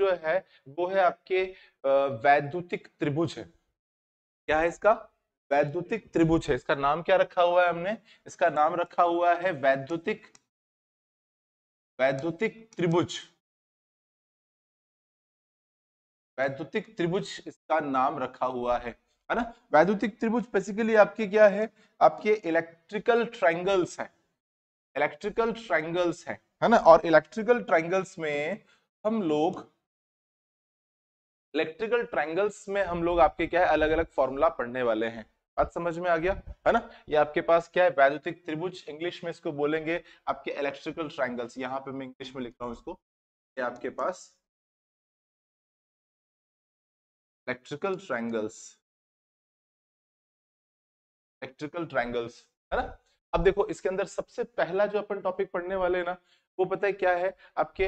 जो है वो है आपके वैद्युतिक त्रिभुज है क्या है इसका वैद्युतिक त्रिभुज है इसका नाम क्या रखा हुआ है हमने इसका नाम रखा हुआ है वैद्युतिक वैद्युतिक त्रिभुज वैद्युतिक त्रिभुज इसका नाम रखा हुआ है है ना वैद्युतिक त्रिभुज बेसिकली आपके क्या है आपके इलेक्ट्रिकल ट्रायंगल्स हैं इलेक्ट्रिकल ट्रायंगल्स हैं है ना और इलेक्ट्रिकल ट्रायंगल्स में हम लोग इलेक्ट्रिकल ट्रायंगल्स में हम लोग आपके क्या है अलग अलग फॉर्मूला पढ़ने वाले हैं बात समझ में आ गया है ना ये आपके पास क्या है वैद्युतिक त्रिभुज इंग्लिश में इसको बोलेंगे आपके इलेक्ट्रिकल ट्राइंगल्स यहाँ पे मैं इंग्लिश में लिख रहा हूँ इसको ये आपके पास इलेक्ट्रिकल ट्राइंगल्स इलेक्ट्रिकल ट्राइंगल्स है ना अब देखो इसके अंदर सबसे पहला जो अपन टॉपिक पढ़ने वाले हैं ना वो पता है क्या है आपके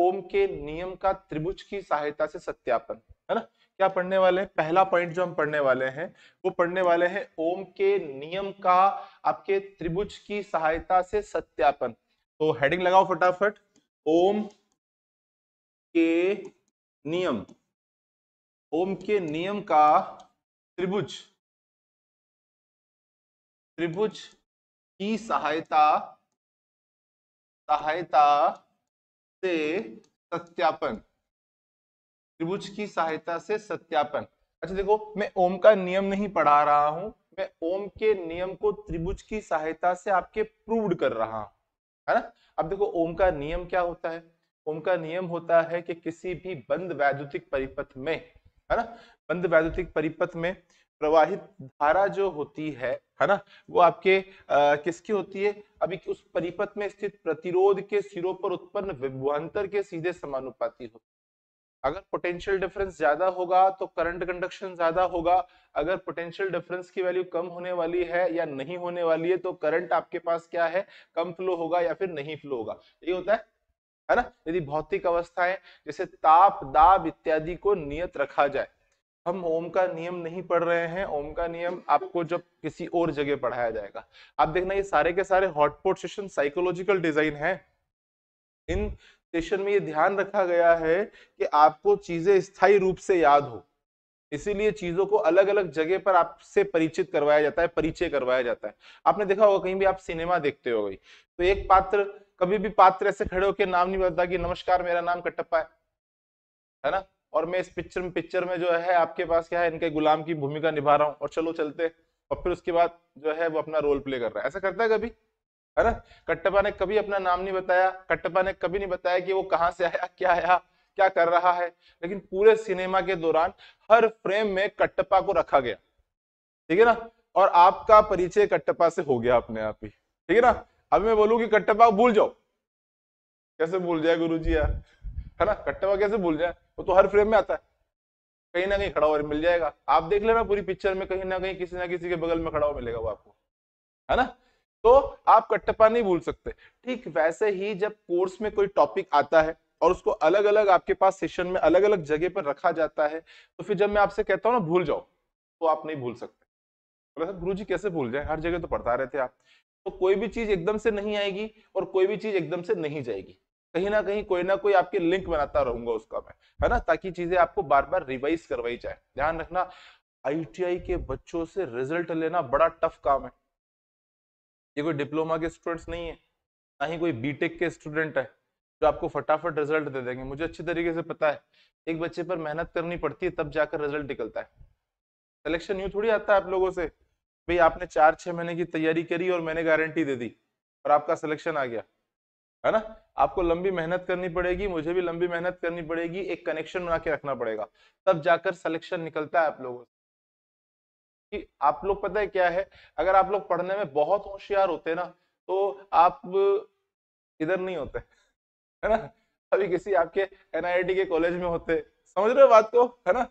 ओम के नियम का त्रिभुज की सहायता से सत्यापन है ना क्या पढ़ने वाले हैं पहला पॉइंट जो हम पढ़ने वाले हैं वो पढ़ने वाले हैं ओम के नियम का आपके त्रिभुज की सहायता से सत्यापन तो हेडिंग लगाओ फटाफट ओम के नियम ओम के नियम का त्रिभुज त्रिभुज की सहायता सहायता से सत्यापन त्रिभुज की सहायता से सत्यापन अच्छा देखो मैं ओम का नियम नहीं पढ़ा रहा हूं मैं ओम के नियम को त्रिभुज की सहायता से आपके प्रूव्ड कर रहा है ना अब देखो ओम का नियम क्या होता है ओम का नियम होता है कि किसी भी बंद वैद्युतिक परिपथ में है ना बंद वैद्युतिक परिपथ में प्रवाहित धारा जो होती है है ना वो आपके आ, किसकी होती है अभी उस परिपथ में स्थित प्रतिरोध के सिरों पर उत्पन्न विभवांतर के सीधे समानुपाती होती अगर पोटेंशियल डिफरेंस ज्यादा होगा तो करंट कंडक्शन ज्यादा होगा अगर पोटेंशियल डिफरेंस की वैल्यू कम होने वाली है या नहीं होने वाली है तो करंट आपके पास क्या है कम फ्लो होगा या फिर नहीं फ्लो होगा ये होता है है ना यदि भौतिक अवस्थाएं जैसे ताप दाब इत्यादि को नियत रखा जाए हम ओम का नियम नहीं पढ़ रहे हैं ओम का नियम आपको जब किसी और जगह पढ़ाया जाएगा आप देखना ये सारे के सारे हॉटपोर्ट सेशन साइकोलॉजिकल डिजाइन है इन सेशन में ये ध्यान रखा गया है कि आपको चीजें स्थायी रूप से याद हो इसीलिए चीजों को अलग अलग जगह पर आपसे परिचित करवाया जाता है परिचय करवाया जाता है आपने देखा होगा कहीं भी आप सिनेमा देखते हो गई तो एक पात्र कभी भी पात्र ऐसे खड़े होकर नाम नहीं बताता कि नमस्कार मेरा नाम कटप्पा है है ना और मैं इस पिक्चर में पिक्चर में जो है आपके पास क्या है इनके गुलाम की भूमिका निभा रहा हूँ और चलो चलते और फिर उसके बाद जो है वो अपना रोल प्ले कर रहा है ऐसा करता है कभी है ना कट्टपा ने कभी अपना नाम नहीं बताया कट्टपा ने कभी नहीं बताया कि वो कहाँ से आया क्या आया क्या कर रहा है लेकिन पूरे सिनेमा के दौरान हर फ्रेम में कट्टपा को रखा गया ठीक है ना और आपका परिचय कट्टपा से हो गया अपने आप ही ठीक है ना अभी मैं बोलूँ कि कट्टपा भूल जाओ कैसे भूल जाए गुरु जी यार है ना कट्टा कैसे भूल जाए वो तो हर फ्रेम में आता है कहीं ना कहीं खड़ा हो मिल जाएगा आप देख लेना पूरी पिक्चर में कहीं ना कहीं किसी ना किसी के बगल में खड़ा हो मिलेगा वो आपको है ना तो आप कट्टपा नहीं भूल सकते ठीक वैसे ही जब कोर्स में कोई टॉपिक आता है और उसको अलग अलग आपके पास सेशन में अलग अलग जगह पर रखा जाता है तो फिर जब मैं आपसे कहता हूँ ना भूल जाओ तो आप नहीं भूल सकते बोला तो सर गुरु जी कैसे भूल जाए हर जगह तो पढ़ता रहते आप तो कोई भी चीज एकदम से नहीं आएगी और कोई भी चीज एकदम से नहीं जाएगी कहीं ना कहीं कोई ना कोई आपके लिंक बनाता रहूंगा उसका मैं है ना ताकि चीजें आपको बार बार रिवाइज करवाई जाए ध्यान रखना आईटीआई के बच्चों से रिजल्ट लेना बड़ा टफ काम है ये कोई डिप्लोमा के स्टूडेंट्स नहीं है ना ही कोई बीटेक के स्टूडेंट है जो आपको फटाफट रिजल्ट दे देंगे मुझे अच्छी तरीके से पता है एक बच्चे पर मेहनत करनी पड़ती है तब जाकर रिजल्ट निकलता है सिलेक्शन यूँ थोड़ी आता है आप लोगों से भाई आपने चार छः महीने की तैयारी करी और मैंने गारंटी दे दी और आपका सिलेक्शन आ गया है ना आपको लंबी मेहनत करनी पड़ेगी मुझे भी लंबी मेहनत करनी पड़ेगी एक कनेक्शन बना के रखना पड़ेगा तब जाकर सिलेक्शन निकलता है आप लोगों से कि आप लोग पता है क्या है अगर आप लोग पढ़ने में बहुत होशियार होते ना तो आप इधर नहीं होते है ना अभी किसी आपके एन के कॉलेज में होते समझ रहे हो बात को है ना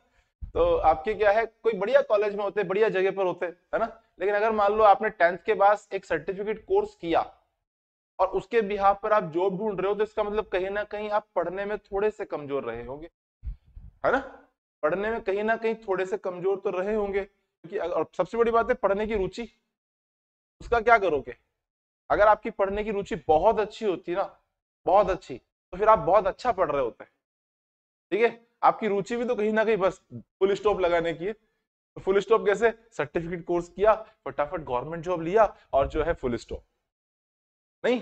तो आपके क्या है कोई बढ़िया कॉलेज में होते बढ़िया जगह पर होते है ना लेकिन अगर मान लो आपने टेंथ के बाद एक सर्टिफिकेट कोर्स किया और उसके बिहार पर आप जॉब ढूंढ रहे हो तो इसका मतलब कहीं ना कहीं आप पढ़ने में थोड़े से कमजोर रहे होंगे है ना पढ़ने में कहीं ना कहीं थोड़े से कमजोर तो रहे होंगे क्योंकि और सबसे बड़ी बात है पढ़ने की रुचि उसका क्या करोगे अगर आपकी पढ़ने की रुचि बहुत अच्छी होती ना बहुत अच्छी तो फिर आप बहुत अच्छा पढ़ रहे होते हैं ठीक है आपकी रुचि भी तो कहीं ना कहीं बस फुल स्टॉप लगाने की है फुल तो स्टॉप कैसे सर्टिफिकेट कोर्स किया फटाफट गवर्नमेंट जॉब लिया और जो है फुल स्टॉप नहीं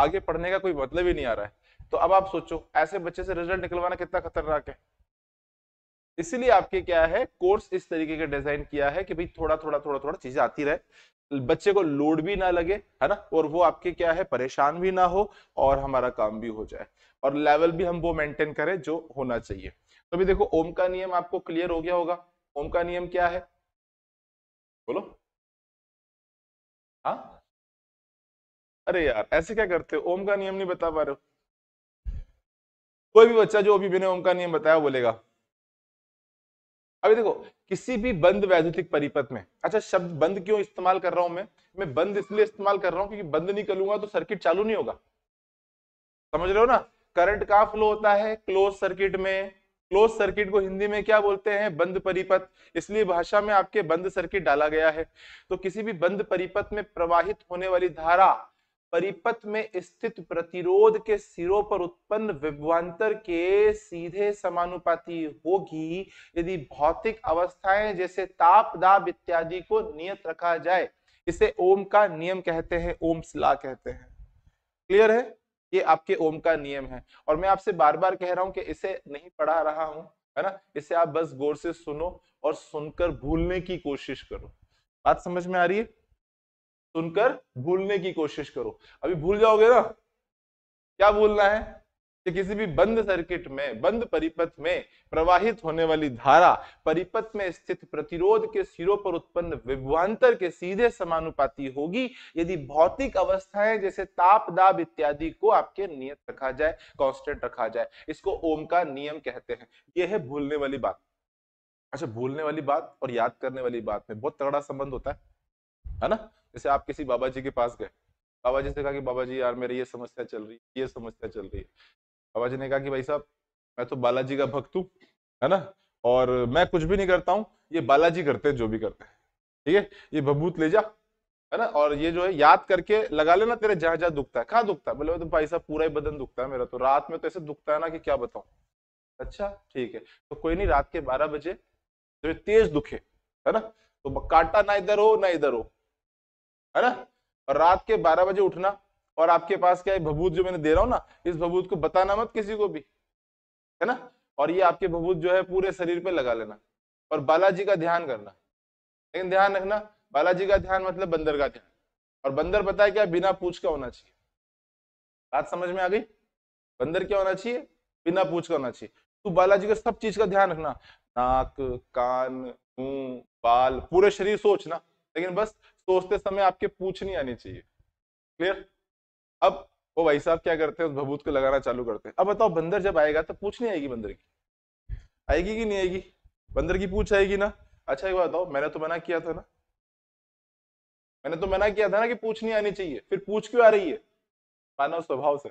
आगे पढ़ने का कोई मतलब ही नहीं आ रहा है तो अब आप सोचो ऐसे बच्चे से रिजल्ट निकलवाना कितना खतरनाक है इसीलिए आपके क्या है कोर्स इस तरीके का डिजाइन किया है कि भाई थोड़ा थोड़ा थोड़ा थोड़ा चीजें आती रहे बच्चे को लोड भी ना लगे है ना और वो आपके क्या है परेशान भी ना हो और हमारा काम भी हो जाए और लेवल भी हम वो मेंटेन करें जो होना चाहिए तो भी देखो ओम का नियम आपको क्लियर हो गया होगा ओम का नियम क्या है बोलो हाँ अरे यार ऐसे क्या करते हो ओम का नियम नहीं बता पा रहे हो कोई भी बच्चा जो अभी बिना ओम का नियम बताया बोलेगा अभी देखो किसी भी बंद वैद्युतिक परिपथ में अच्छा शब्द बंद क्यों इस्तेमाल कर रहा हूं मैं मैं बंद इसलिए इस्तेमाल कर रहा हूं क्योंकि बंद नहीं करूंगा तो सर्किट चालू नहीं होगा समझ रहे हो ना करंट का फ्लो होता है क्लोज सर्किट में क्लोज सर्किट को हिंदी में क्या बोलते हैं बंद परिपथ इसलिए भाषा में आपके बंद सर्किट डाला गया है तो किसी भी बंद परिपथ में प्रवाहित होने वाली धारा परिपथ में स्थित प्रतिरोध के सिरों पर उत्पन्न विभवांतर के सीधे समानुपाती होगी यदि भौतिक अवस्थाएं जैसे ताप दाब इत्यादि को नियत रखा जाए इसे ओम का नियम कहते हैं ओम ला कहते हैं क्लियर है ये आपके ओम का नियम है और मैं आपसे बार बार कह रहा हूं कि इसे नहीं पढ़ा रहा हूं है ना इसे आप बस गौर से सुनो और सुनकर भूलने की कोशिश करो बात समझ में आ रही है सुनकर भूलने की कोशिश करो अभी भूल जाओगे ना क्या भूलना है कि किसी भी बंद सर्किट में बंद परिपथ में प्रवाहित होने वाली धारा परिपथ में स्थित प्रतिरोध के सिरों पर उत्पन्न विभवांतर के सीधे समानुपाती होगी यदि भौतिक अवस्थाएं जैसे ताप दाब इत्यादि को आपके नियत रखा जाए कांस्टेंट रखा जाए इसको ओम का नियम कहते हैं यह है भूलने वाली बात अच्छा भूलने वाली बात और याद करने वाली बात में बहुत तगड़ा संबंध होता है है ना जैसे आप किसी बाबा जी के पास गए बाबा जी से कहा कि बाबा जी यार मेरी ये समस्या चल रही है ये समस्या चल रही है बाबा जी ने कहा कि भाई साहब मैं तो बालाजी का भक्त हूँ है ना और मैं कुछ भी नहीं करता हूँ ये बालाजी करते हैं जो भी करते हैं ठीक है ये भभूत ले जा है ना और ये जो है याद करके लगा लेना तेरे जहां जहां दुखता है कहाँ दुखता है बोले तो भाई साहब पूरा ही बदन दुखता है मेरा तो रात में तो ऐसे दुखता है ना कि क्या बताऊं अच्छा ठीक है तो कोई नहीं रात के बारह बजे तो तेज दुखे है ना तो काटा ना इधर हो ना इधर हो है ना और रात के बारह बजे उठना और आपके पास क्या है भभूत जो मैंने दे रहा हूँ ना इस भभूत को बताना मत किसी को भी है ना और ये आपके भभूत जो है पूरे शरीर पे लगा लेना और बालाजी का ध्यान करना लेकिन ध्यान रखना बालाजी का ध्यान मतलब बंदर का ध्यान और बंदर पता है क्या बिना पूछ का होना चाहिए बात समझ में आ गई बंदर क्या होना चाहिए बिना पूछ का होना चाहिए तू तो बालाजी का सब चीज का ध्यान रखना नाक कान मुंह बाल पूरे शरीर सोचना लेकिन बस सोचते समय आपके पूछ नहीं आनी चाहिए क्लियर अब वो भाई साहब क्या करते हैं उस भभूत को लगाना चालू करते हैं अब बताओ बंदर जब आएगा तो पूछ नहीं आएगी बंदर की आएगी कि नहीं आएगी बंदर की पूछ आएगी ना अच्छा एक बात बताओ मैंने तो मना किया था ना मैंने तो मना किया था ना कि पूछ नहीं आनी चाहिए फिर पूछ क्यों आ रही है मानव स्वभाव से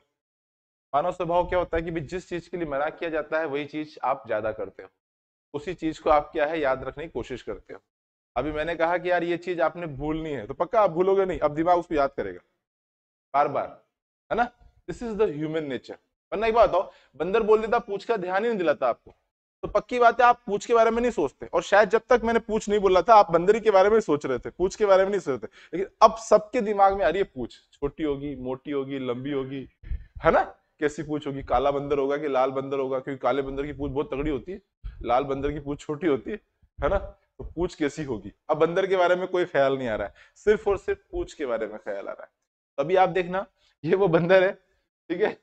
मानव स्वभाव क्या होता है कि जिस चीज के लिए मना किया जाता है वही चीज आप ज्यादा करते हो उसी चीज को आप क्या है याद रखने की कोशिश करते हो अभी मैंने कहा कि यार ये चीज आपने भूलनी है तो पक्का आप भूलोगे नहीं अब दिमाग उसको याद करेगा बार बार है ना this is the human nature वरना एक बात हो बंदर बोल देता पूछ का ध्यान ही नहीं दिलाता आपको तो पक्की बात है आप पूछ के बारे में नहीं सोचते और शायद जब तक मैंने पूछ नहीं बोला था आप बंदरी के बारे में सोच रहे थे पूछ के बारे में नहीं सोच रहे लेकिन अब सबके दिमाग में आ रही है पूछ छोटी होगी मोटी होगी लंबी होगी है ना कैसी पूछ होगी काला बंदर होगा कि लाल बंदर होगा क्योंकि काले बंदर की पूछ बहुत तगड़ी होती है लाल बंदर की पूछ छोटी होती है ना तो पूछ कैसी होगी अब बंदर के बारे में कोई ख्याल नहीं आ रहा है सिर्फ और सिर्फ पूछ के बारे में ख्याल आ रहा है अभी आप देखना ये वो बंदर है ठीक है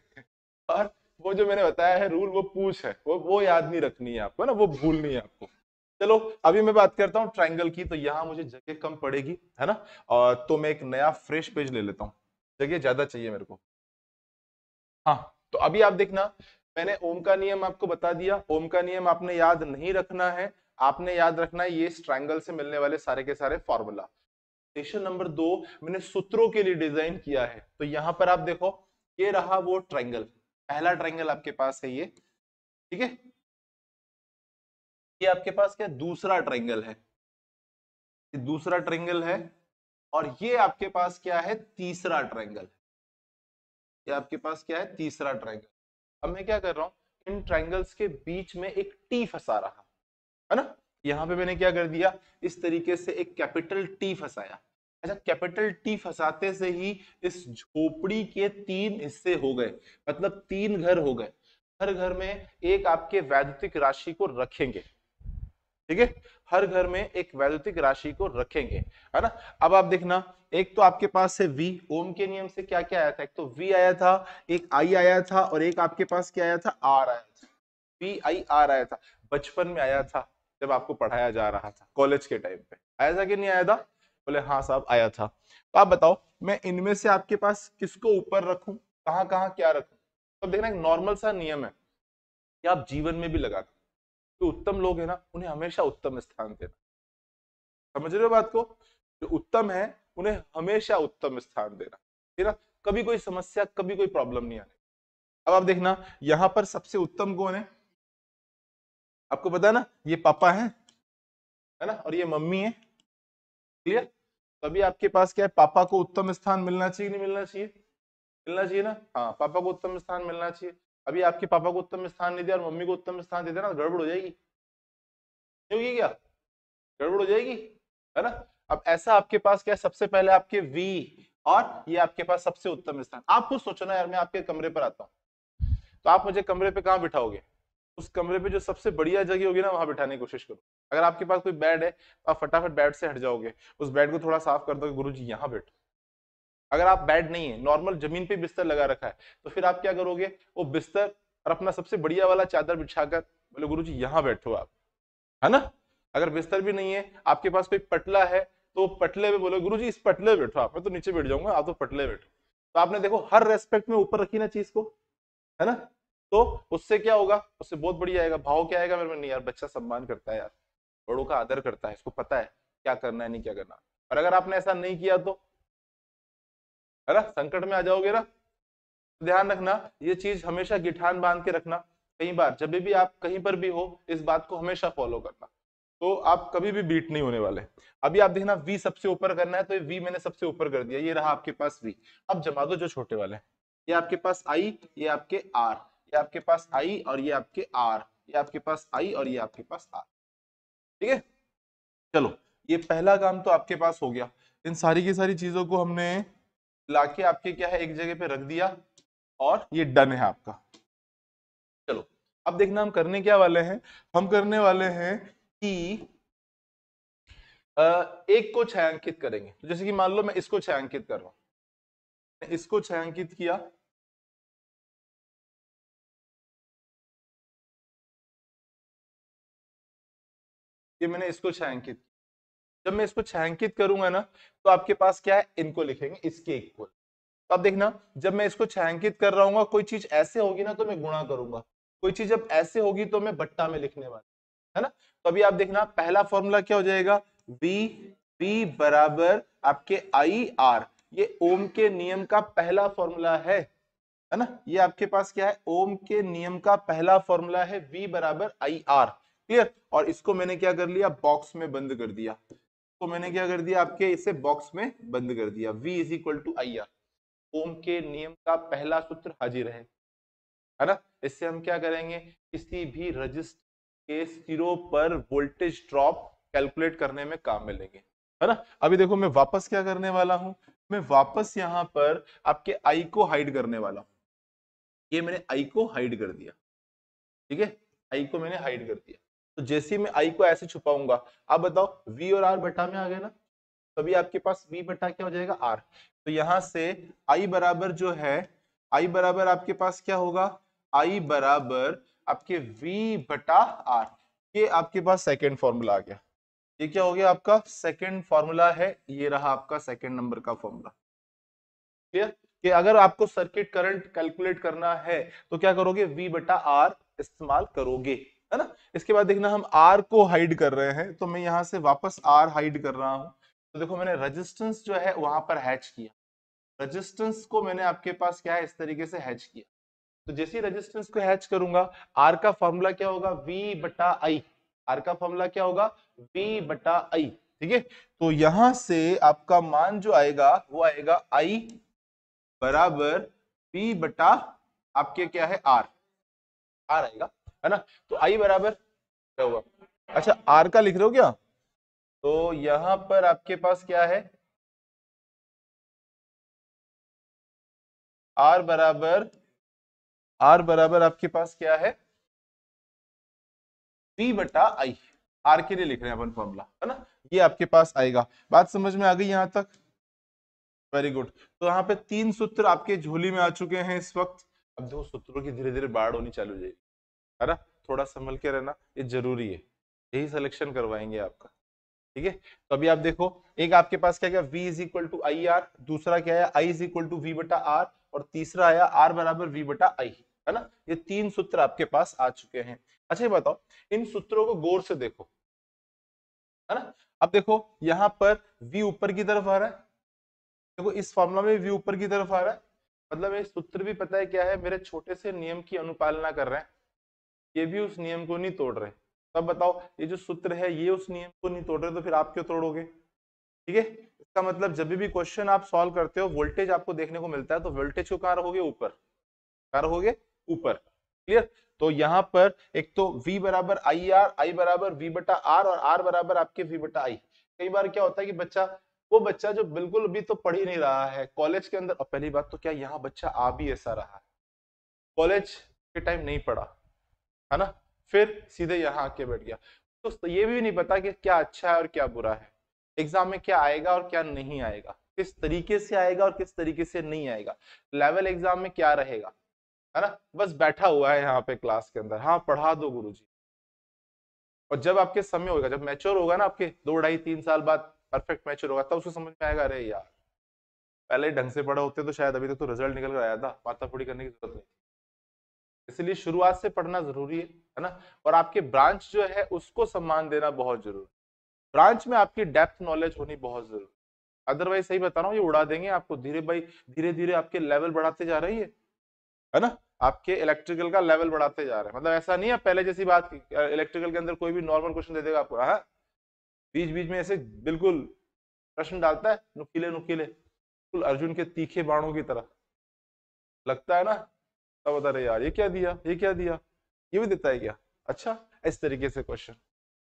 और वो जो मैंने बताया है रूल वो पूछ है वो वो याद नहीं रखनी है आपको ना वो भूलनी है आपको चलो अभी मैं बात करता हूँ ट्राइंगल की तो यहाँ मुझे जगह कम पड़ेगी है ना और तो मैं एक नया फ्रेश पेज ले लेता हूँ जगह ज्यादा चाहिए मेरे को हाँ तो अभी आप देखना मैंने ओम का नियम आपको बता दिया ओम का नियम आपने याद नहीं रखना है आपने याद रखना है ये स्ट्रैंगल से मिलने वाले सारे के सारे फॉर्मूला क्वेश्चन नंबर दो मैंने सूत्रों के लिए डिजाइन किया है तो यहां पर आप देखो ये रहा वो ट्रैंगल पहला ट्रैंगल आपके पास है ये ठीक है ये आपके पास क्या दूसरा ट्रैंगल है ये दूसरा ट्रैंगल है और ये आपके पास क्या है तीसरा ट्रैंगल ये आपके पास क्या है तीसरा ट्रैंगल अब मैं क्या कर रहा हूं इन ट्रैंगल्स के बीच में एक टी फंसा रहा है ना यहाँ पे मैंने क्या कर दिया इस तरीके से एक कैपिटल टी फंसाया अच्छा कैपिटल टी फंसाते से ही इस झोपड़ी के तीन हिस्से हो गए मतलब तीन घर हो गए हर घर में एक आपके वैद्युतिक राशि को रखेंगे ठीक है हर घर में एक वैद्युतिक राशि को रखेंगे है ना अब आप देखना एक तो आपके पास है वी ओम के नियम से क्या क्या आया था एक तो वी आया था एक आई आया था और एक आपके पास क्या आया था आर आया था वी आई आर आया था बचपन में आया था जब आपको पढ़ाया जा रहा था कॉलेज के टाइम पे आया था कि नहीं आया था बोले हाँ साहब आया था तो आप बताओ मैं इनमें से आपके पास किसको ऊपर रखू कहाँ कहाँ क्या रखूं तो देखना एक नॉर्मल सा नियम है कि आप जीवन में भी लगा तो उत्तम लोग है ना उन्हें हमेशा उत्तम स्थान देना समझ रहे हो बात को जो उत्तम है उन्हें हमेशा उत्तम स्थान देना ठीक है कभी कोई समस्या कभी कोई प्रॉब्लम नहीं आने अब आप देखना यहाँ पर सबसे उत्तम कौन है आपको पता है ना ये पापा है है ना और ये मम्मी है क्लियर तो अभी आपके पास क्या है पापा को उत्तम स्थान मिलना चाहिए नहीं मिलना चाहिए मिलना चाहिए ना हाँ पापा को उत्तम स्थान मिलना चाहिए अभी आपके पापा को उत्तम स्थान नहीं दिया और मम्मी को उत्तम स्थान दे दिया ना तो गड़बड़ हो जाएगी होगी क्या गड़बड़ हो जाएगी है ना अब ऐसा आपके पास क्या है सबसे पहले आपके वी और ये आपके पास सबसे उत्तम स्थान आप सोचना यार मैं आपके कमरे पर आता हूँ तो आप मुझे कमरे पे कहाँ बिठाओगे उस कमरे पे जो सबसे बढ़िया जगह होगी ना वहां बिठाने की कोशिश करो अगर आपके पास कोई बेड है तो आप फटाफट बेड से हट जाओगे उस बेड को थोड़ा साफ कर दोगे गुरु जी यहाँ बैठो अगर आप बेड नहीं है नॉर्मल जमीन पे बिस्तर लगा रखा है तो फिर आप क्या करोगे वो बिस्तर और अपना सबसे बढ़िया वाला चादर बिछा कर बोले गुरु जी यहाँ बैठो आप है ना अगर बिस्तर भी नहीं है आपके पास कोई पटला है तो पटले पे बोले गुरु जी इस पटले बैठो आप मैं तो नीचे बैठ जाऊंगा आप तो पटले बैठो तो आपने देखो हर रेस्पेक्ट में ऊपर रखी ना चीज को है ना तो उससे क्या होगा उससे बहुत बढ़िया आएगा भाव क्या आएगा मेरे में नहीं यार बच्चा सम्मान करता है यार बड़ों का आदर करता है इसको पता है क्या करना है नहीं क्या करना और अगर आपने ऐसा नहीं किया तो है ना संकट में आ जाओगे ना ध्यान रखना ये चीज हमेशा गिठान बांध के रखना कई बार जब भी आप कहीं पर भी हो इस बात को हमेशा फॉलो करना तो आप कभी भी बीट नहीं होने वाले अभी आप देखना वी सबसे ऊपर करना है तो ये वी मैंने सबसे ऊपर कर दिया ये रहा आपके पास वी अब जमा दो जो छोटे वाले ये आपके पास आई ये आपके आर ये आपके पास आई और ये आपके आर ये आपके पास आई और ये आपके पास आर ठीक है चलो ये पहला काम तो आपके पास हो गया इन सारी की सारी चीजों को हमने लाके आपके क्या है एक जगह पे रख दिया और ये डन है आपका चलो अब देखना हम करने क्या वाले हैं हम करने वाले हैं कि एक को छायांकित करेंगे जैसे कि मान लो मैं इसको छायांकित कर रहा हूं इसको छायांकित किया ये मैंने इसको छायांकित जब मैं इसको छायांकित करूंगा ना तो आपके पास क्या है इनको लिखेंगे इसके इक्वल अब तो देखना जब मैं इसको छायांकित कर रहा हूँ कोई चीज ऐसे होगी ना तो मैं गुणा करूंगा कोई चीज जब ऐसे होगी तो मैं बट्टा में लिखने वाला है ना तो अभी आप देखना पहला फॉर्मूला क्या हो जाएगा बी बी बराबर आपके आई आर ये ओम के नियम का पहला फॉर्मूला है है ना ये आपके पास क्या है ओम के नियम का पहला फॉर्मूला है वी बराबर आई आर क्लियर और इसको मैंने क्या कर लिया बॉक्स में बंद कर दिया तो मैंने क्या कर दिया आपके इसे बॉक्स में बंद कर दिया V is equal to I R Ohm के नियम का पहला सूत्र हाजिर है है ना इससे हम क्या करेंगे किसी भी रजिस्टर के सिरो पर वोल्टेज ड्रॉप कैलकुलेट करने में काम में लेंगे है ना अभी देखो मैं वापस क्या करने वाला हूं मैं वापस यहाँ पर आपके आई को हाइड करने वाला हूँ ये मैंने आई को हाइड कर दिया ठीक है आई को मैंने हाइड कर दिया तो जैसे में आई को ऐसे छुपाऊंगा आप बताओ वी और आर बटा में आ गए ना तभी आपके पास वी बटा क्या हो जाएगा आर तो यहाँ से आई बराबर जो है आई बराबर आपके पास क्या होगा आई बराबर आपके वी बटा आर ये आपके पास सेकेंड फॉर्मूला आ गया ये क्या हो गया आपका सेकेंड फॉर्मूला है ये रहा आपका सेकेंड नंबर का फॉर्मूला क्लियर कि अगर आपको सर्किट करंट कैलकुलेट करना है तो क्या करोगे वी बटा आर इस्तेमाल करोगे है ना इसके बाद देखना हम आर को हाइड कर रहे हैं तो मैं यहाँ से वापस आर हाइड कर रहा हूँ तो देखो मैंने रजिस्टेंस जो है वहां पर हैच किया रजिस्टेंस को मैंने आपके पास क्या है इस तरीके से हैच किया तो जैसे ही रजिस्टेंस को हैच करूंगा आर का फॉर्मूला क्या होगा वी बटा आई आर का फॉर्मूला क्या होगा वी बटा आई ठीक है तो यहां से आपका मान जो आएगा वो आएगा आई बराबर वी बटा आपके क्या है आर आर आएगा है ना तो आई बराबर क्या हुआ अच्छा आर का लिख रहे हो क्या तो यहां पर आपके पास क्या है आर बराबर आर बराबर आपके पास क्या है पी बटा आई आर के लिए लिख रहे हैं अपन फॉर्मूला है ना ये आपके पास आएगा बात समझ में आ गई यहां तक वेरी गुड तो यहाँ पे तीन सूत्र आपके झोली में आ चुके हैं इस वक्त अब दो सूत्रों की धीरे धीरे बाढ़ होनी चालू हो जाएगी है ना थोड़ा संभल के रहना ये जरूरी है यही सिलेक्शन करवाएंगे आपका ठीक है तो अभी आप देखो एक आपके पास क्या क्या V is equal to I R दूसरा क्या है I is equal to V बटा आर और तीसरा आया आर बराबर वी बटा आई है ना ये तीन सूत्र आपके पास आ चुके हैं अच्छा ये बताओ इन सूत्रों को गौर से देखो है ना अब देखो यहाँ पर v ऊपर की तरफ आ रहा है देखो इस फॉर्मुला में v ऊपर की तरफ आ रहा है मतलब ये सूत्र भी पता है क्या है मेरे छोटे से नियम की अनुपालना कर रहे हैं ये भी उस नियम को नहीं तोड़ रहे तब बताओ ये जो सूत्र है ये उस नियम को नहीं तोड़ रहे तो फिर आप क्यों तोड़ोगे ठीक है इसका मतलब जब भी क्वेश्चन आप सॉल्व करते हो वोल्टेज आपको देखने को मिलता है तो वोल्टेज को कहा रहोगे ऊपर कहा रहोगे ऊपर क्लियर तो यहाँ पर एक तो V बराबर आई आर आई बराबर वी बटा आर और आर बराबर आपके V बटा आई कई बार क्या होता है कि बच्चा वो बच्चा जो बिल्कुल अभी तो पढ़ ही नहीं रहा है कॉलेज के अंदर और पहली बात तो क्या यहाँ बच्चा आ भी ऐसा रहा है कॉलेज के टाइम नहीं पढ़ा है ना फिर सीधे यहाँ आके बैठ गया तो ये भी नहीं पता कि क्या अच्छा है और क्या बुरा है एग्जाम में क्या आएगा और क्या नहीं आएगा किस तरीके से आएगा और किस तरीके से नहीं आएगा लेवल एग्जाम में क्या रहेगा है ना बस बैठा हुआ है यहाँ पे क्लास के अंदर हाँ पढ़ा दो गुरु जी और जब आपके समय होगा जब मैच्योर होगा ना आपके दो ढाई तीन साल बाद परफेक्ट मैच्योर होगा तब उसको समझ में आएगा अरे यार पहले ढंग से पढ़ा होते तो शायद अभी तक तो, तो रिजल्ट निकल कर आया था पूरी करने की जरूरत नहीं इसलिए शुरुआत से पढ़ना जरूरी है है ना और आपके ब्रांच जो है उसको सम्मान देना बहुत जरूरी ब्रांच में आपकी डेप्थ नॉलेज होनी बहुत जरूरी अदरवाइज सही बता रहा हूँ ये उड़ा देंगे आपको धीरे बाई धीरे धीरे आपके लेवल बढ़ाते जा रही है है ना आपके इलेक्ट्रिकल का लेवल बढ़ाते जा रहे हैं मतलब ऐसा नहीं है पहले जैसी बात इलेक्ट्रिकल के अंदर कोई भी नॉर्मल क्वेश्चन दे देगा आपको हाँ बीच बीच में ऐसे बिल्कुल प्रश्न डालता है नुकीले नुकीले बिल्कुल अर्जुन के तीखे बाणों की तरह लगता है ना अब बता रहे यार ये क्या दिया ये क्या दिया ये भी देता है क्या अच्छा इस तरीके से क्वेश्चन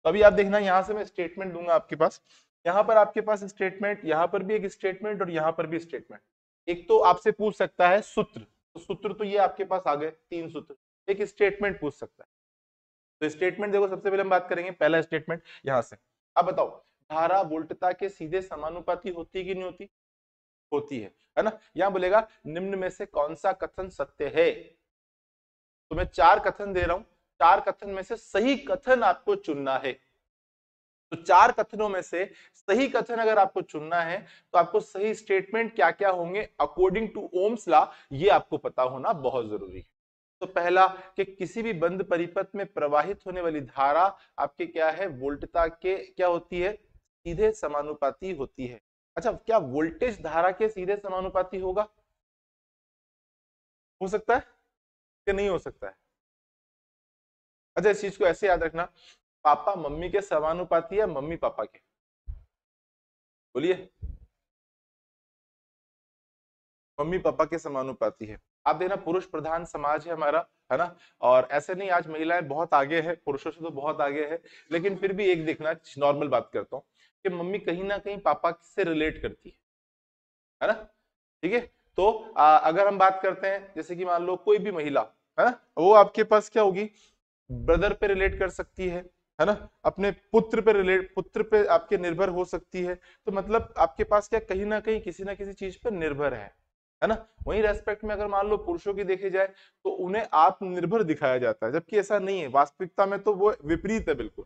तो अभी आप देखना यहाँ से मैं स्टेटमेंट दूंगा आपके पास यहाँ पर आपके पास स्टेटमेंट यहाँ पर भी एक स्टेटमेंट और यहाँ पर भी स्टेटमेंट एक तो आपसे पूछ सकता है सूत्र तो सूत्र तो ये आपके पास आ गए तीन सूत्र एक स्टेटमेंट पूछ सकता है तो स्टेटमेंट देखो सबसे पहले हम बात करेंगे पहला स्टेटमेंट यहाँ से अब बताओ धारा वोल्टता के सीधे समानुपाती होती कि नहीं होती होती है है ना यहां बोलेगा निम्न में से कौन सा कथन सत्य है तो मैं चार कथन दे रहा हूं चार कथन में से सही कथन आपको चुनना है तो चार कथनों में से सही कथन अगर आपको चुनना है तो आपको सही स्टेटमेंट क्या क्या होंगे अकॉर्डिंग टू ओम्स ला ये आपको पता होना बहुत जरूरी है तो पहला कि किसी भी बंद परिपथ में प्रवाहित होने वाली धारा आपके क्या है वोल्टता के क्या होती है सीधे समानुपाती होती है अच्छा क्या वोल्टेज धारा के सीधे समानुपाती होगा हो सकता है कि नहीं हो सकता है अच्छा इस चीज को ऐसे याद रखना पापा मम्मी के समानुपाती है मम्मी पापा के बोलिए मम्मी पापा के समानुपाती है आप देखना पुरुष प्रधान समाज है हमारा है ना और ऐसे नहीं आज महिलाएं बहुत आगे है पुरुषों से तो बहुत आगे है लेकिन फिर भी एक देखना नॉर्मल बात करता हूँ कि मम्मी कहीं ना कहीं पापा से रिलेट करती है है ना ठीक है तो आ, अगर हम बात करते हैं जैसे कि मान लो कोई भी महिला है ना वो आपके पास क्या होगी ब्रदर पे रिलेट कर सकती है है ना अपने पुत्र पे रिलेट पुत्र पे आपके निर्भर हो सकती है तो मतलब आपके पास क्या कहीं ना कहीं किसी ना किसी चीज पर निर्भर है है ना वही रेस्पेक्ट में अगर मान लो पुरुषों की देखी जाए तो उन्हें आत्मनिर्भर दिखाया जाता है जबकि ऐसा नहीं है वास्तविकता में तो वो विपरीत है बिल्कुल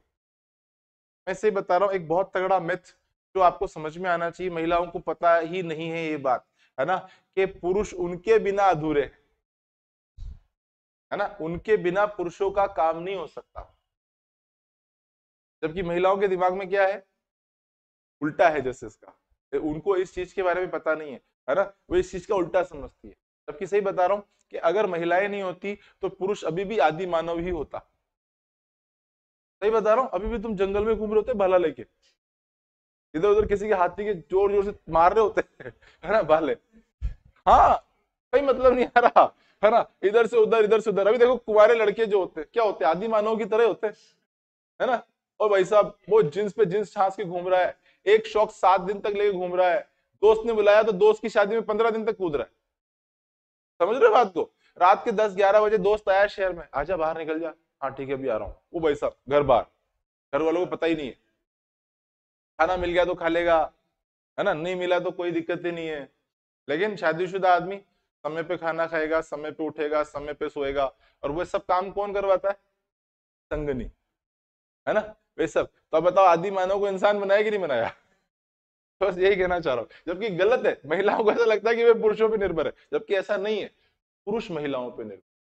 मैं सही बता रहा हूँ एक बहुत तगड़ा मिथ जो आपको समझ में आना चाहिए महिलाओं को पता ही नहीं है ये बात है ना कि पुरुष उनके बिना अधूरे है ना उनके बिना पुरुषों का काम नहीं हो सकता जबकि महिलाओं के दिमाग में क्या है उल्टा है जैसे इसका उनको इस चीज के बारे में पता नहीं है है ना वो इस चीज का उल्टा समझती है जबकि सही बता रहा हूँ कि अगर महिलाएं नहीं होती तो पुरुष अभी भी आदि मानव ही होता सही बता रहा हूँ अभी भी तुम जंगल में घूम रहे होते भाला लेके इधर उधर किसी के हाथी के जोर जोर से मार रहे होते है ना भाले हाँ कोई मतलब नहीं आ रहा है ना इधर से उधर इधर से उधर अभी देखो कुमारे लड़के जो होते क्या होते आदि मानव की तरह होते है ना और भाई साहब वो जींस पे जींस छाँस के घूम रहा है एक शौक सात दिन तक लेके घूम रहा है दोस्त ने बुलाया तो दोस्त की शादी में पंद्रह दिन तक कूद रहा है समझ रहे बात को रात के दस ग्यारह बजे दोस्त आया शहर में आजा बाहर निकल जा हाँ ठीक है अभी आ रहा हूँ वो भाई साहब घर बार घर वालों को पता ही नहीं है खाना मिल गया तो खा लेगा है ना नहीं मिला तो कोई दिक्कत ही नहीं है लेकिन शादीशुदा आदमी समय पे खाना खाएगा समय पे उठेगा समय पे सोएगा और वह सब काम कौन करवाता है संगनी है ना वे सब तो आप बताओ आदि मानव को इंसान बनाया कि नहीं बनाया तो बस यही कहना चाह रहा हूँ जबकि गलत है महिलाओं को ऐसा लगता है कि वे पुरुषों पर निर्भर है जबकि ऐसा नहीं है पुरुष महिलाओं पर निर्भर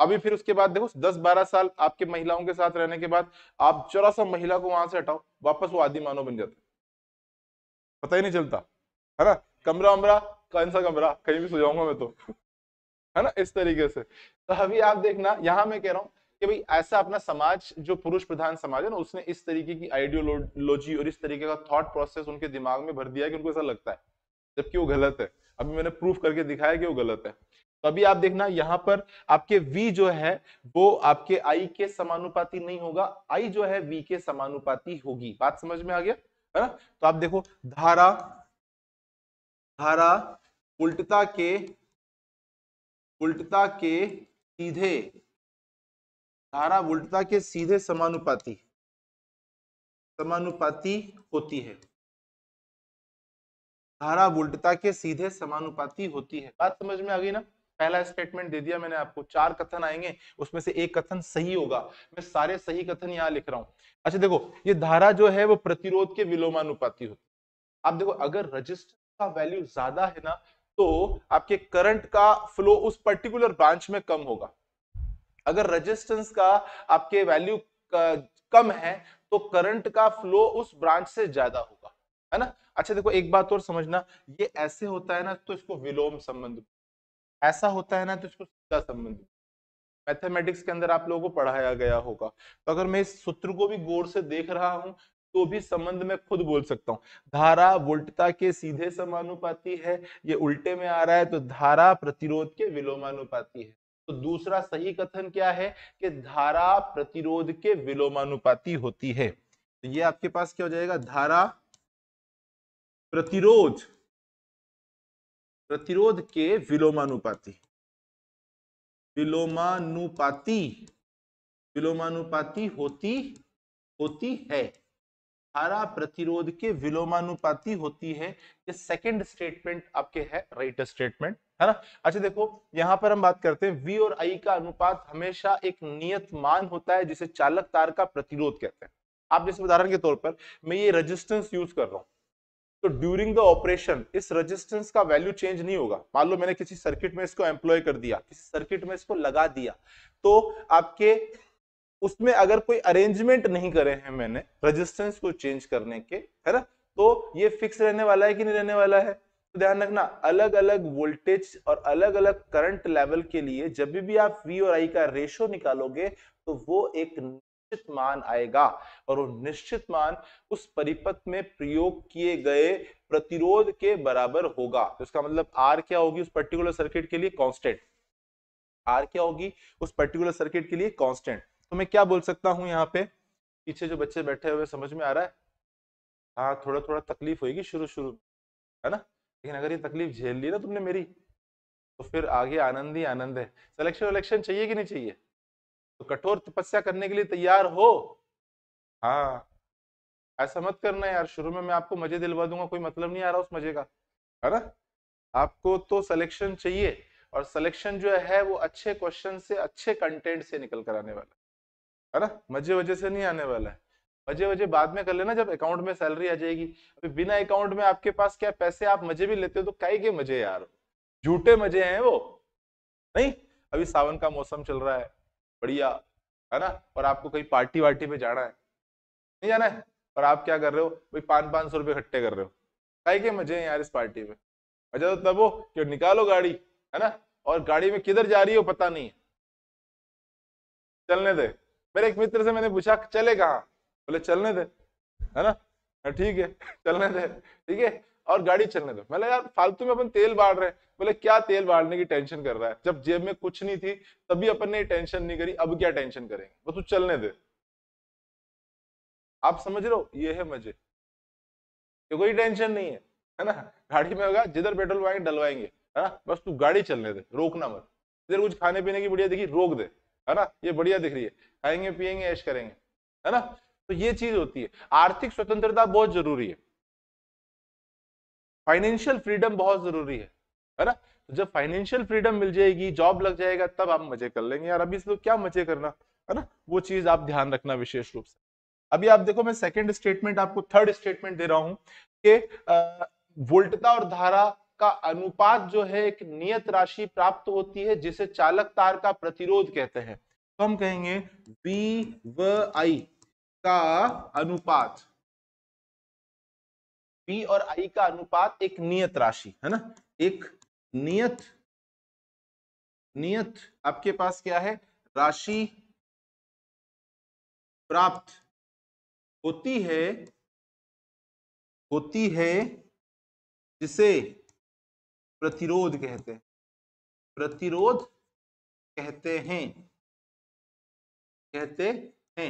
अभी फिर उसके बाद देखो दस बारह साल आपके महिलाओं के साथ रहने के बाद आप जरा सा महिला को वहां से हटाओ वापस वो आदि मानव बन जाते पता ही नहीं चलता है ना कमरा अमरा कौन सा कमरा कहीं भी सुझाऊंगा मैं तो है ना इस तरीके से तो अभी आप देखना यहाँ मैं कह रहा हूँ कि भाई ऐसा अपना समाज जो पुरुष प्रधान समाज है ना उसने इस तरीके की आइडियोलॉजी और इस तरीके का थॉट प्रोसेस उनके दिमाग में भर दिया कि उनको ऐसा लगता है जबकि वो गलत है अभी मैंने प्रूफ करके दिखाया कि वो गलत है तो अभी आप देखना यहां पर आपके V जो है वो आपके I के समानुपाती नहीं होगा I जो है V के समानुपाती होगी बात समझ में आ गया है ना तो आप देखो धारा धारा उल्टता के उल्टता के सीधे धारा उल्टता के सीधे समानुपाती समानुपाती होती है धारा उल्टता के सीधे समानुपाती होती है बात समझ में आ गई ना पहला स्टेटमेंट दे दिया मैंने आपको चार कथन आएंगे उसमें से एक कथन सही होगा मैं सारे सही कथन यहाँ लिख रहा हूँ अच्छा देखो ये धारा जो है वो प्रतिरोध के विलोमानुपाती होती है आप देखो अगर रजिस्टर का वैल्यू ज्यादा है ना तो आपके करंट का फ्लो उस पर्टिकुलर ब्रांच में कम होगा अगर रेजिस्टेंस का आपके वैल्यू कम है तो करंट का फ्लो उस ब्रांच से ज्यादा होगा है ना अच्छा देखो एक बात और समझना ये ऐसे होता है ना तो इसको विलोम संबंध ऐसा होता है ना तो इसको सीधा संबंध मैथमेटिक्स के अंदर आप लोगों को पढ़ाया गया होगा तो अगर मैं इस सूत्र को भी गौर से देख रहा हूं तो भी संबंध में खुद बोल सकता हूं धारा वोल्टता के सीधे समानुपाती है ये उल्टे में आ रहा है तो धारा प्रतिरोध के विलोमानुपाती है तो दूसरा सही कथन क्या है कि धारा प्रतिरोध के विलोमानुपाती होती है तो ये आपके पास क्या हो जाएगा धारा प्रतिरोध प्रतिरोध के विलोमानुपाति विलोमानुपाति विलोमानुपाति होती होती है धारा प्रतिरोध के विलोमानुपाति होती है ये सेकंड स्टेटमेंट आपके है राइट स्टेटमेंट है ना अच्छा देखो यहां पर हम बात करते हैं वी और आई का अनुपात हमेशा एक नियत मान होता है जिसे चालक तार का प्रतिरोध कहते हैं आप जैसे उदाहरण के तौर पर मैं ये रेजिस्टेंस यूज कर रहा हूं तो ड्यूरिंग द ऑपरेशन इस रेजिस्टेंस का वैल्यू चेंज नहीं होगा मान लो मैंने किसी सर्किट में इसको एम्प्लॉय कर दिया किसी सर्किट में इसको लगा दिया तो आपके उसमें अगर कोई अरेंजमेंट नहीं करे हैं मैंने रेजिस्टेंस को चेंज करने के है ना तो ये फिक्स रहने वाला है कि नहीं रहने वाला है तो ध्यान रखना अलग अलग वोल्टेज और अलग अलग करंट लेवल के लिए जब भी आप वी और आई का रेशो निकालोगे तो वो एक निश्चित मान आएगा और वो निश्चित मान उस परिपथ में प्रयोग किए गए प्रतिरोध के बराबर होगा तो इसका मतलब आर क्या होगी उस पर्टिकुलर सर्किट के लिए कॉन्स्टेंट आर क्या होगी उस पर्टिकुलर सर्किट के लिए कॉन्स्टेंट तो मैं क्या बोल सकता हूं यहाँ पे पीछे जो बच्चे बैठे हुए समझ में आ रहा है हाँ थोड़ा थोड़ा तकलीफ होगी शुरू शुरू है ना लेकिन अगर ये तकलीफ झेल ली ना तुमने मेरी तो फिर आगे आनंद ही आनंद है सिलेक्शन वलेक्शन चाहिए कि नहीं चाहिए तो कठोर तपस्या करने के लिए तैयार हो हाँ ऐसा मत करना यार शुरू में मैं आपको मजे दिलवा दूंगा कोई मतलब नहीं आ रहा उस मजे का है ना आपको तो सिलेक्शन चाहिए और सिलेक्शन जो है वो अच्छे क्वेश्चन से अच्छे कंटेंट से निकल कर आने वाला है ना मजे वजह से नहीं आने वाला है मजे वजे बाद में कर लेना जब अकाउंट में सैलरी आ जाएगी अभी बिना अकाउंट में आपके पास क्या पैसे आप मजे भी लेते हो तो कई के मजे यार झूठे मजे हैं वो नहीं अभी सावन का मौसम चल रहा है बढ़िया है ना और आपको कहीं पार्टी वार्टी पे जाना है नहीं जाना है और आप क्या कर रहे हो भाई पाँच पाँच सौ रुपये इकट्ठे कर रहे हो कहे के मजे हैं यार इस पार्टी में मजा तो तब हो कि निकालो गाड़ी है ना और गाड़ी में किधर जा रही हो पता नहीं है चलने दे मेरे एक मित्र से मैंने पूछा चले कहाँ बोले चलने दे है ना हाँ, ठीक है चलने दे ठीक है और गाड़ी चलने दो मतलब यार फालतू में अपन तेल बाढ़ रहे हैं बोले क्या तेल बाढ़ने की टेंशन कर रहा है जब जेब में कुछ नहीं थी तभी अपन ने टेंशन नहीं करी अब क्या टेंशन करेंगे बस तू चलने दे आप समझ रहे हो ये है मजे तो कोई टेंशन नहीं है है ना गाड़ी में होगा जिधर पेट्रोल वाएंगे डलवाएंगे है ना बस तू गाड़ी चलने दे रोकना मत इधर कुछ खाने पीने की बढ़िया दिखी रोक दे है ना ये बढ़िया दिख रही है खाएंगे पियेंगे ऐश करेंगे है ना तो ये चीज होती है आर्थिक स्वतंत्रता बहुत जरूरी है फाइनेंशियल फ्रीडम बहुत जरूरी है है ना तो जब फाइनेंशियल फ्रीडम मिल जाएगी जॉब लग जाएगा तब आप मजे कर लेंगे यार अभी से क्या मजे करना है ना वो चीज आप ध्यान रखना विशेष रूप से अभी आप देखो मैं सेकेंड स्टेटमेंट आपको थर्ड स्टेटमेंट दे रहा हूं कि वोल्टता और धारा का अनुपात जो है एक नियत राशि प्राप्त होती है जिसे चालक तार का प्रतिरोध कहते हैं तो हम कहेंगे बी व आई का अनुपात पी और आई का अनुपात एक नियत राशि है ना एक नियत नियत आपके पास क्या है राशि प्राप्त होती है होती है जिसे प्रतिरोध कहते हैं प्रतिरोध कहते हैं कहते हैं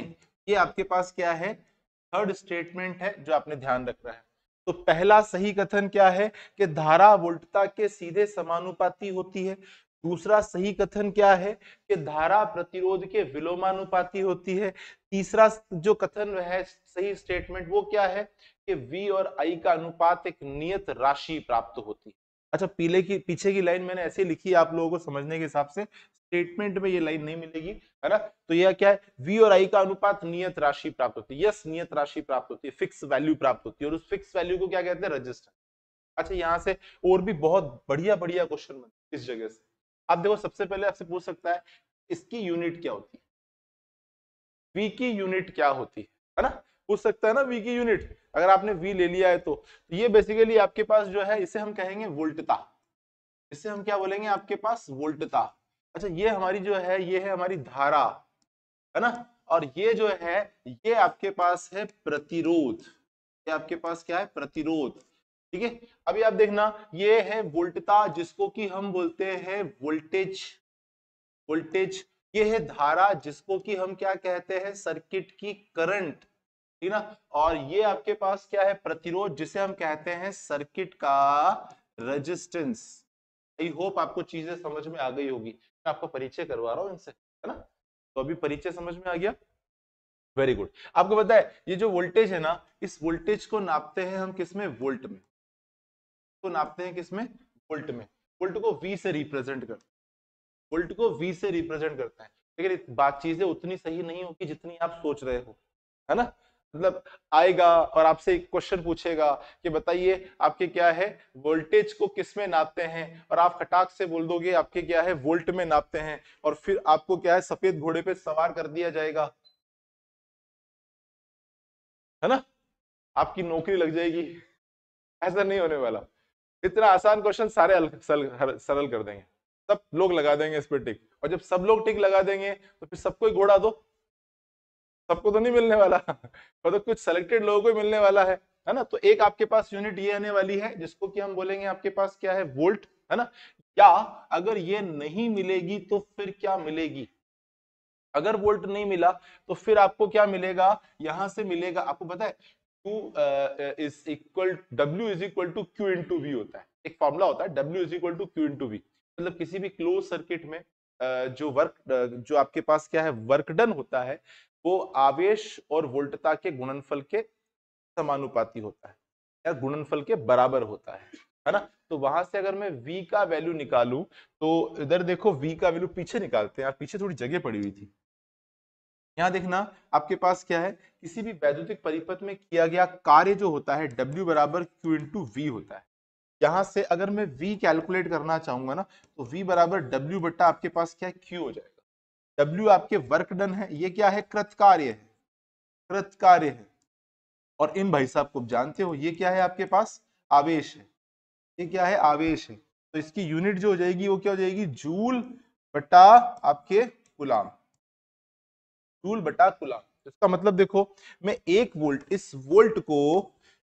ये आपके पास क्या है थर्ड स्टेटमेंट है जो आपने ध्यान रखना है तो पहला सही कथन क्या है कि धारा वोल्टता के सीधे समानुपाती होती है दूसरा सही कथन क्या है कि धारा प्रतिरोध के विलोमानुपाती होती है तीसरा जो कथन है सही स्टेटमेंट वो क्या है कि V और I का अनुपात एक नियत राशि प्राप्त होती है अच्छा पीले की पीछे की लाइन मैंने ऐसे लिखी आप लोगों को समझने के हिसाब से स्टेटमेंट में ये लाइन नहीं मिलेगी है ना तो यह क्या है वी और आई का अनुपात नियत राशि प्राप्त होती है यस नियत राशि प्राप्त होती है फिक्स वैल्यू प्राप्त होती है और उस फिक्स वैल्यू को क्या कहते हैं रजिस्टर अच्छा यहाँ से और भी बहुत बढ़िया बढ़िया क्वेश्चन बनते इस जगह से आप देखो सबसे पहले आपसे पूछ सकता है इसकी यूनिट क्या होती है वी की यूनिट क्या होती है ना पूछ सकता है ना वी की यूनिट अगर आपने वी ले लिया है तो, तो ये बेसिकली आपके पास जो है इसे हम कहेंगे वोल्टता इसे हम क्या बोलेंगे आपके पास वोल्टता अच्छा ये हमारी जो है ये है हमारी धारा है ना और ये जो है ये आपके पास है प्रतिरोध ये आपके पास क्या है प्रतिरोध ठीक है अभी आप देखना ये है वोल्टता जिसको कि हम बोलते हैं वोल्टेज वोल्टेज ये है धारा जिसको कि हम क्या कहते हैं सर्किट की करंट ठीक ना और ये आपके पास क्या है प्रतिरोध जिसे हम कहते हैं सर्किट का रेजिस्टेंस आई होप आपको चीजें समझ में आ गई होगी मैं आपको परिचय करवा रहा हूँ इनसे है ना तो अभी परिचय समझ में आ गया वेरी गुड आपको पता है ये जो वोल्टेज है ना इस वोल्टेज को नापते हैं हम किसमें वोल्ट में को नापते हैं किसमें वोल्ट में वोल्ट को वी से रिप्रेजेंट करते हैं वोल्ट को वी से रिप्रेजेंट करते हैं लेकिन बात चीजें उतनी सही नहीं होगी जितनी आप सोच रहे हो है ना मतलब आएगा और आपसे एक क्वेश्चन पूछेगा कि बताइए आपके क्या है वोल्टेज को किस में नापते हैं और आप खटाक से बोल दोगे आपके क्या है वोल्ट में नापते हैं और फिर आपको क्या है सफेद घोड़े पे सवार कर दिया जाएगा है ना आपकी नौकरी लग जाएगी ऐसा नहीं होने वाला इतना आसान क्वेश्चन सारे सरल, कर देंगे सब लोग लगा देंगे इस पर टिक और जब सब लोग टिक लगा देंगे तो फिर सबको घोड़ा दो सबको तो नहीं मिलने वाला मतलब तो कुछ सेलेक्टेड लोगों को मिलने वाला है है ना तो एक आपके पास यूनिट ये आने वाली है जिसको कि हम बोलेंगे आपके पास क्या है वोल्ट है ना या अगर ये नहीं मिलेगी तो फिर क्या मिलेगी अगर वोल्ट नहीं मिला तो फिर आपको क्या मिलेगा यहां से मिलेगा आपको पता है two is equal W is equal to Q into V होता है एक फॉर्मूला होता है W is equal to Q into V मतलब किसी भी क्लोज सर्किट में जो वर्क जो आपके पास क्या है वर्क डन होता है वो आवेश और वोल्टता के गुणनफल के समानुपाती होता है या गुणनफल के बराबर होता है है ना तो वहां से अगर मैं v का वैल्यू निकालू तो इधर देखो v का वैल्यू पीछे निकालते हैं पीछे थोड़ी जगह पड़ी हुई थी यहाँ देखना आपके पास क्या है किसी भी वैद्युतिक परिपथ में किया गया कार्य जो होता है W बराबर Q इंटू वी होता है यहां से अगर मैं v कैलकुलेट करना चाहूंगा ना तो v बराबर w बट्टा आपके पास क्या है q हो जाएगा w आपके वर्क डन है ये क्या है कृत कार्य है कृत कार्य है और इन भाई साहब को जानते हो ये क्या है आपके पास आवेश है ये क्या है आवेश है तो इसकी यूनिट जो हो जाएगी वो क्या हो जाएगी जूल बटा आपके गुलाम जूल बटा गुलाम इसका मतलब देखो मैं एक वोल्ट इस वोल्ट को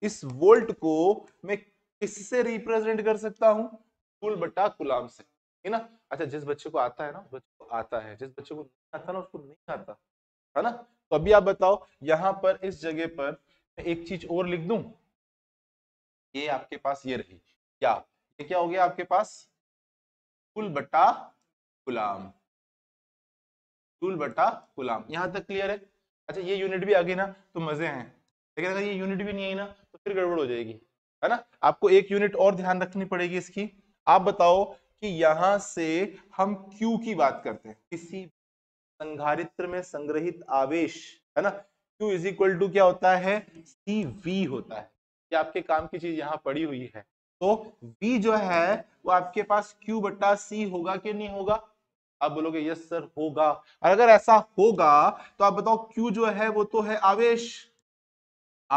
इस वोल्ट को मैं किससे रिप्रेजेंट कर सकता हूँ कुल बटा गुलाम से है ना अच्छा जिस बच्चे को आता है ना बच्चे को आता है जिस बच्चे को नहीं आता ना उसको नहीं आता है ना तो अभी आप बताओ यहाँ पर इस जगह पर मैं एक चीज और लिख दू ये आपके पास ये रही क्या ये क्या हो गया आपके पास कुल बटा गुलाम कुल बटा गुलाम यहाँ तक क्लियर है अच्छा ये यूनिट भी आ गई ना तो मजे हैं लेकिन अगर ये यूनिट भी नहीं आई ना तो फिर गड़बड़ हो जाएगी है ना आपको एक यूनिट और ध्यान रखनी पड़ेगी इसकी आप बताओ कि यहां से हम क्यू की बात करते हैं किसी संघारित्र में संग्रहित आवेश है ना Q इज इक्वल टू क्या होता है सी वी होता है ये आपके काम की चीज यहाँ पड़ी हुई है तो वी जो है वो आपके पास क्यू बट्टा सी होगा कि नहीं होगा आप बोलोगे यस सर होगा और अगर ऐसा होगा तो आप बताओ क्यू जो है वो तो है आवेश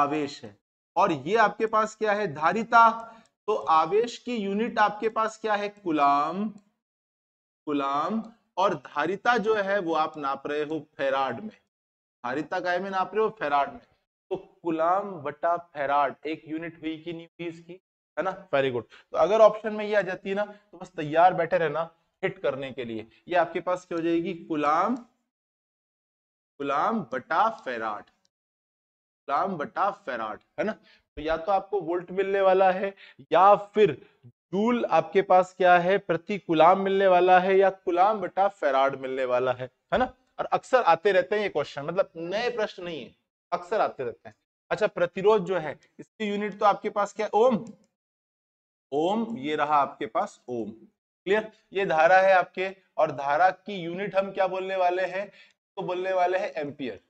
आवेश है और ये आपके पास क्या है धारिता तो आवेश की यूनिट आपके पास क्या है कुलाम कुलाम और धारिता जो है वो आप नाप रहे हो फेराड में धारिता काय में नाप रहे हो फेराड में तो कुलाम बटा फेराड एक यूनिट हुई कि नहीं हुई इसकी है ना वेरी गुड तो अगर ऑप्शन में ये आ जाती है ना तो बस तैयार बैठे रहना हिट करने के लिए ये आपके पास क्या हो जाएगी कुलाम गुलाम बटा फेराड ग्राम बटा फेराड है ना तो या तो आपको वोल्ट मिलने वाला है या फिर जूल आपके पास क्या है प्रति कुलाम मिलने वाला है या कुलाम बटा फेराड मिलने वाला है है ना और अक्सर आते रहते हैं ये क्वेश्चन मतलब नए प्रश्न नहीं है अक्सर आते रहते हैं अच्छा प्रतिरोध जो है इसकी यूनिट तो आपके पास क्या ओम ओम ये रहा आपके पास ओम क्लियर ये धारा है आपके और धारा की यूनिट हम क्या बोलने वाले हैं तो बोलने वाले हैं एम्पियर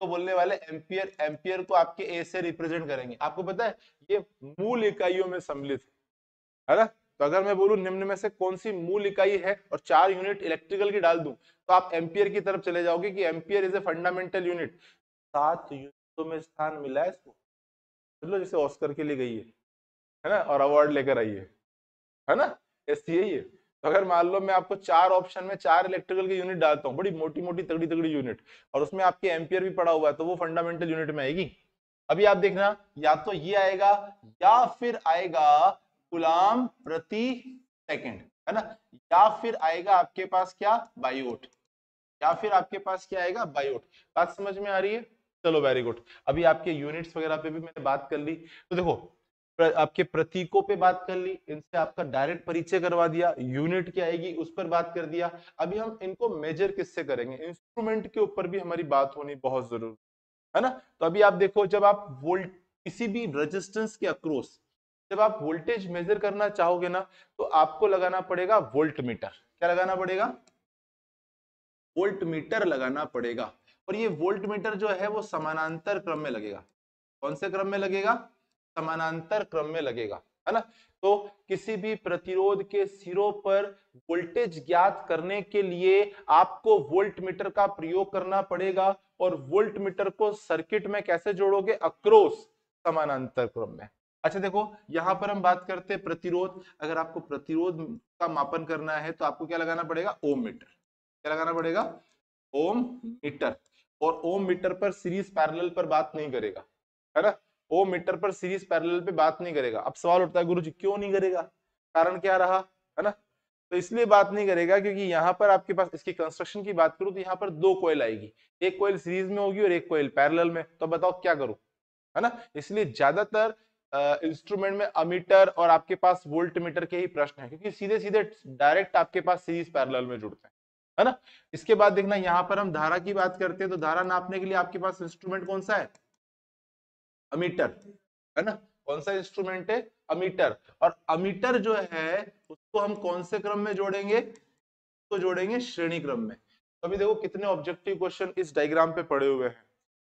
को तो बोलने वाले एम्पियर एम्पियर को आपके ए से रिप्रेजेंट करेंगे आपको पता है ये मूल इकाइयों में सम्मिलित है ना तो अगर मैं बोलूं निम्न में से कौन सी मूल इकाई है और चार यूनिट इलेक्ट्रिकल की डाल दूं तो आप एम्पियर की तरफ चले जाओगे कि ampere is a fundamental unit सात यूनिटों में स्थान मिला है इसको चलो जैसे ऑस्कर के लिए गई है है ना और अवार्ड लेकर आई है है ना ऐसी यही है तो अगर मान लो मैं आपको चार ऑप्शन में चार इलेक्ट्रिकल की यूनिट डालता हूँ बड़ी मोटी मोटी तगड़ी तगड़ी यूनिट और उसमें आपके एम्पियर भी पड़ा हुआ है तो वो फंडामेंटल यूनिट में आएगी अभी आप देखना या तो ये आएगा या फिर आएगा गुलाम प्रति सेकेंड है ना या फिर आएगा आपके पास क्या बायोट या फिर आपके पास क्या आएगा बायोट बात समझ में आ रही है चलो वेरी गुड अभी आपके यूनिट्स वगैरह पे भी मैंने बात कर ली तो देखो आपके प्रतीकों पे बात कर ली इनसे आपका डायरेक्ट परिचय करवा दिया यूनिट क्या आएगी उस पर बात कर दिया अभी हम इनको मेजर किससे करेंगे इंस्ट्रूमेंट के ऊपर भी हमारी बात होनी बहुत जरूरी है ना तो अभी आप देखो जब आप वोल्ट किसी भी रजिस्टेंस के अक्रोस जब आप वोल्टेज मेजर करना चाहोगे ना तो आपको लगाना पड़ेगा वोल्ट मीटर क्या लगाना पड़ेगा वोल्ट मीटर लगाना पड़ेगा और ये वोल्ट मीटर जो है वो समानांतर क्रम में लगेगा कौन से क्रम में लगेगा समानांतर क्रम में लगेगा है ना तो किसी भी प्रतिरोध के सिरों पर वोल्टेज ज्ञात करने के लिए आपको वोल्टमीटर का प्रयोग करना पड़ेगा और वोल्टमीटर को सर्किट में कैसे जोड़ोगे अक्रोस समानांतर क्रम में अच्छा देखो यहां पर हम बात करते हैं प्रतिरोध अगर आपको प्रतिरोध का मापन करना है तो आपको क्या लगाना पड़ेगा ओम मीटर क्या लगाना पड़ेगा ओम मीटर और ओम मीटर पर सीरीज पैरेलल पर बात नहीं करेगा है ना वो मीटर पर सीरीज पैरेलल पे बात नहीं करेगा अब सवाल उठता है गुरु जी क्यों नहीं करेगा कारण क्या रहा है ना तो इसलिए बात नहीं करेगा क्योंकि यहाँ पर आपके पास इसकी कंस्ट्रक्शन की बात करूँ तो यहाँ पर दो कोयल आएगी एक कोयल सीरीज में होगी और एक कोयल पैरल में तो बताओ क्या करूँ है ना इसलिए ज्यादातर इंस्ट्रूमेंट में अमीटर और आपके पास वोल्ट मीटर के ही प्रश्न है क्योंकि सीधे सीधे डायरेक्ट आपके पास सीरीज पैरल में जुड़ते हैं है ना इसके बाद देखना यहाँ पर हम धारा की बात करते हैं तो धारा नापने के लिए आपके पास इंस्ट्रूमेंट कौन सा है अमीटर है ना कौन सा इंस्ट्रूमेंट है अमीटर और अमीटर जो है उसको हम कौन से क्रम में जोड़ेंगे तो जोड़ेंगे श्रेणी क्रम में तो अभी देखो कितने ऑब्जेक्टिव क्वेश्चन इस डायग्राम पे पड़े हुए हैं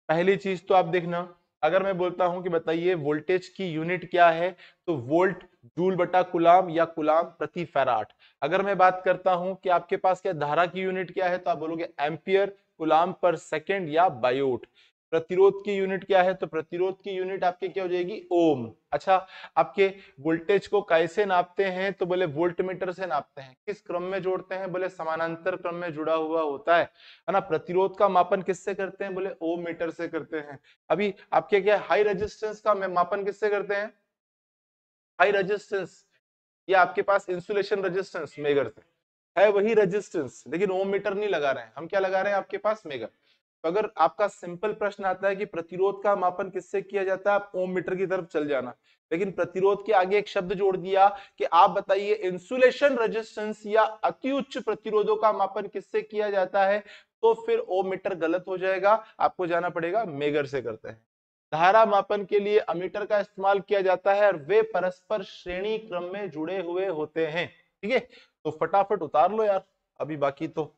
पहली चीज तो आप देखना अगर मैं बोलता हूं कि बताइए वोल्टेज की यूनिट क्या है तो वोल्ट जूल बटा कुलाम या कुलाम प्रति फेराट अगर मैं बात करता हूं कि आपके पास क्या धारा की यूनिट क्या है तो आप बोलोगे एम्पियर कुलाम पर सेकेंड या बायोट प्रतिरोध की यूनिट क्या है तो प्रतिरोध की यूनिट आपके क्या हो जाएगी ओम अच्छा आपके वोल्टेज को कैसे नापते हैं तो बोले वोल्ट मीटर से नापते हैं किस क्रम में जोड़ते हैं बोले समानांतर क्रम में जुड़ा हुआ होता है है ना प्रतिरोध का मापन किससे करते हैं बोले ओम मीटर से करते हैं अभी आपके क्या हाई रजिस्टेंस का मापन किससे करते हैं हाई रजिस्टेंस या आपके पास इंसुलेशन रजिस्टेंस मेगर से है वही रजिस्टेंस लेकिन ओम मीटर नहीं लगा रहे हैं हम क्या लगा रहे हैं आपके पास मेगर तो अगर आपका सिंपल प्रश्न आता है कि प्रतिरोध का मापन किससे किया जाता है आप ओम मीटर की तरफ चल जाना लेकिन प्रतिरोध के आगे एक शब्द जोड़ दिया कि आप बताइए इंसुलेशन रेजिस्टेंस या अति उच्च प्रतिरोधों का मापन किससे किया जाता है तो फिर ओम मीटर गलत हो जाएगा आपको जाना पड़ेगा मेगर से करते हैं धारा मापन के लिए अमीटर का इस्तेमाल किया जाता है और वे परस्पर श्रेणी क्रम में जुड़े हुए होते हैं ठीक है तो फटाफट उतार लो यार अभी बाकी तो